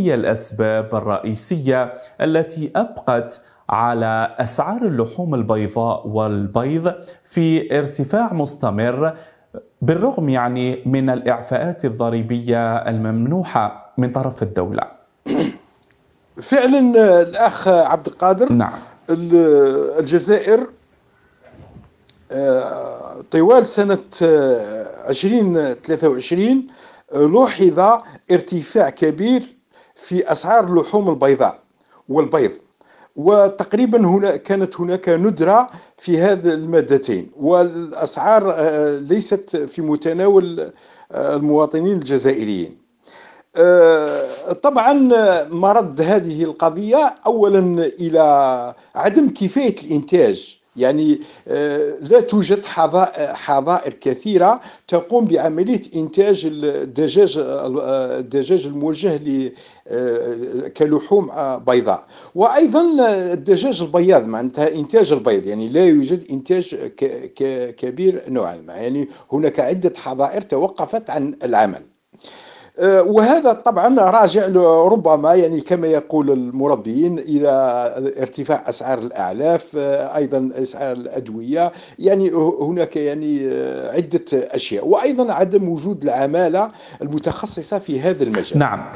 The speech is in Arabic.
هي الأسباب الرئيسية التي أبقت على أسعار اللحوم البيضاء والبيض في ارتفاع مستمر بالرغم يعني من الإعفاءات الضريبية الممنوحة من طرف الدولة فعلا آه، الأخ عبد القادر نعم الجزائر آه، طوال سنة 2023 آه، لوحظ ارتفاع كبير في اسعار اللحوم البيضاء والبيض وتقريبا هنا كانت هناك ندرة في هذا المادتين والأسعار آه، ليست في متناول آه، المواطنين الجزائريين آه، طبعا مرد هذه القضية أولا إلى عدم كفاية الإنتاج يعني آه، لا توجد حظائر آه، كثيرة تقوم بعملية إنتاج الدجاج آه، الدجاج الموجه كلحوم بيضاء وأيضا الدجاج البياض معناتها إنتاج البيض يعني لا يوجد إنتاج كبير نوعا ما يعني هناك عدة حظائر توقفت عن العمل آه، وهذا طبعا راجع ربما يعني كما يقول المربيين الى ارتفاع اسعار الاعلاف آه، ايضا اسعار الادويه يعني هناك يعني آه، عده اشياء وايضا عدم وجود العماله المتخصصه في هذا المجال نعم